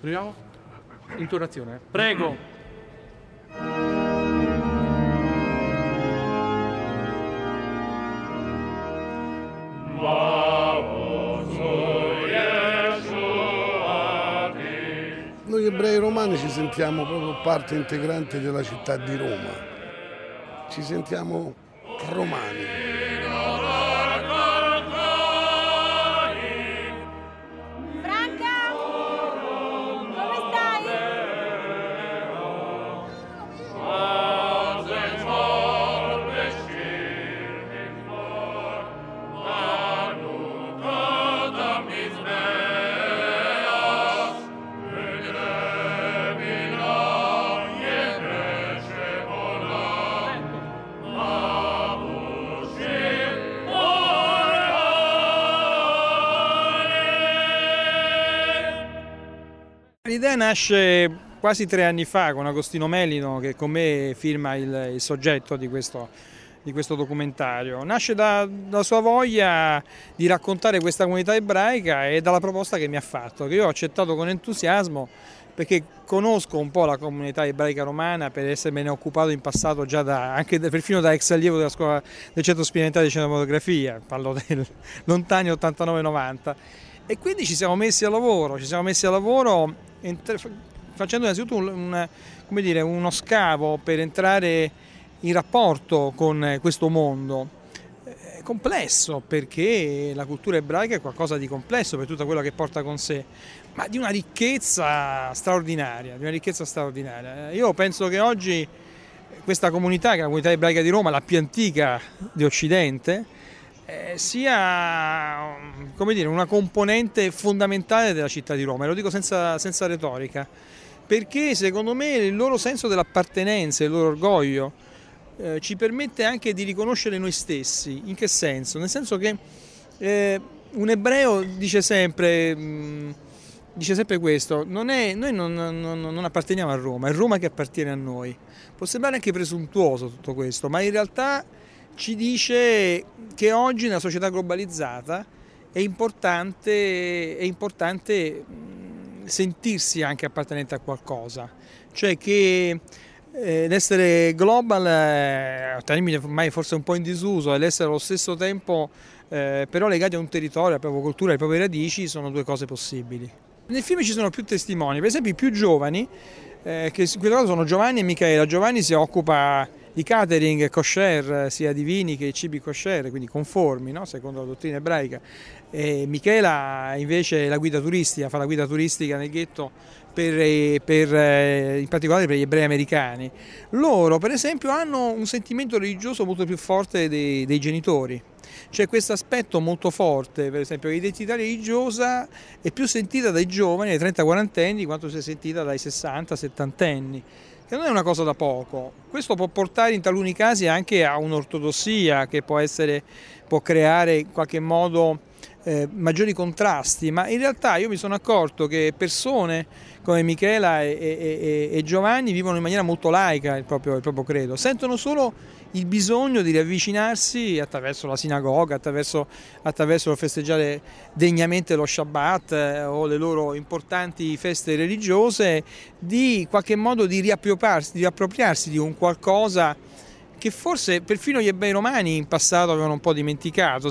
Proviamo? Intonazione. Prego. Noi ebrei romani ci sentiamo proprio parte integrante della città di Roma, ci sentiamo romani. L'idea nasce quasi tre anni fa con Agostino Melino che con me firma il, il soggetto di questo di questo documentario. Nasce da, dalla sua voglia di raccontare questa comunità ebraica e dalla proposta che mi ha fatto, che io ho accettato con entusiasmo perché conosco un po' la comunità ebraica romana per essermene occupato in passato già da, anche perfino da ex allievo della scuola del centro sperimentale di cinematografia, parlo del lontani 89-90. E quindi ci siamo messi a lavoro, ci siamo messi al lavoro facendo innanzitutto un, un, dire, uno scavo per entrare in rapporto con eh, questo mondo. Eh, è complesso perché la cultura ebraica è qualcosa di complesso per tutto quello che porta con sé, ma di una ricchezza straordinaria, di una ricchezza straordinaria. Eh, io penso che oggi questa comunità, che è la comunità ebraica di Roma, la più antica di Occidente, eh, sia mm, dire, una componente fondamentale della città di Roma, e lo dico senza, senza retorica, perché secondo me il loro senso dell'appartenenza, il loro orgoglio, eh, ci permette anche di riconoscere noi stessi. In che senso? Nel senso che eh, un ebreo dice sempre... Mh, mm, dice sempre questo, non è, noi non, non, non, apparteniamo a Roma, è Roma che appartiene a noi. Può sembrare anche presuntuoso tutto questo, ma in realtà ci dice che oggi nella società globalizzata è importante, è importante mm, sentirsi anche appartenente a qualcosa, cioè che eh, l'essere global, eh, termine ormai forse un po' in disuso, e l'essere allo stesso tempo eh, però legati a un territorio, alla propria cultura, alle proprie radici, sono due cose possibili. Nel film ci sono più testimoni, per esempio i più giovani, eh, che in questo caso sono Giovanni e Michela. Giovanni si occupa di catering kosher, sia di vini che cibi kosher, quindi conformi, no? secondo la dottrina ebraica. E Michela invece è la guida turistica, fa la guida turistica nel ghetto per, eh, per, eh, in particolare per gli ebrei americani. Loro per esempio hanno un sentimento religioso molto più forte dei, dei genitori. C'è questo aspetto molto forte, per esempio l'identità religiosa è più sentita dai giovani, dai 30-40 anni, quanto sia sentita dai 60-70 anni che non è una cosa da poco. Questo può portare in taluni casi anche a un'ortodossia che può, essere, può creare in qualche modo eh, maggiori contrasti, ma in realtà io mi sono accorto che persone come Michela e, e, e Giovanni vivono in maniera molto laica il proprio, il proprio credo, sentono solo il bisogno di riavvicinarsi attraverso la sinagoga, attraverso, attraverso festeggiare degnamente lo Shabbat eh, o le loro importanti feste religiose, di qualche modo di di, riappropriarsi di un qualcosa che forse perfino gli ebrei romani in passato avevano un po' dimenticato.